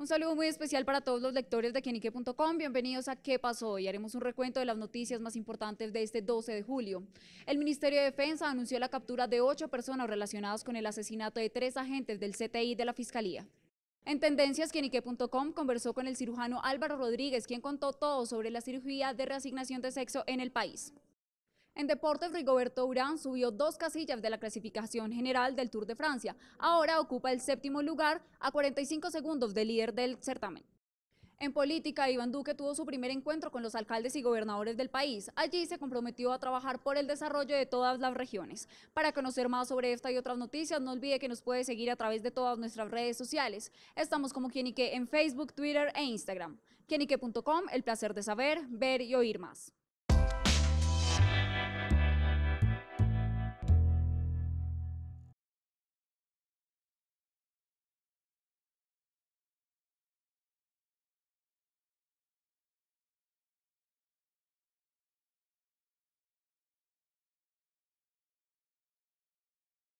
Un saludo muy especial para todos los lectores de quienique.com. Bienvenidos a ¿Qué pasó? Hoy haremos un recuento de las noticias más importantes de este 12 de julio. El Ministerio de Defensa anunció la captura de ocho personas relacionadas con el asesinato de tres agentes del CTI de la Fiscalía. En Tendencias, quienique.com conversó con el cirujano Álvaro Rodríguez, quien contó todo sobre la cirugía de reasignación de sexo en el país. En deportes, Rigoberto Urán subió dos casillas de la clasificación general del Tour de Francia. Ahora ocupa el séptimo lugar a 45 segundos del líder del certamen. En política, Iván Duque tuvo su primer encuentro con los alcaldes y gobernadores del país. Allí se comprometió a trabajar por el desarrollo de todas las regiones. Para conocer más sobre esta y otras noticias, no olvide que nos puede seguir a través de todas nuestras redes sociales. Estamos como Quienique en Facebook, Twitter e Instagram. Quienique.com, el placer de saber, ver y oír más.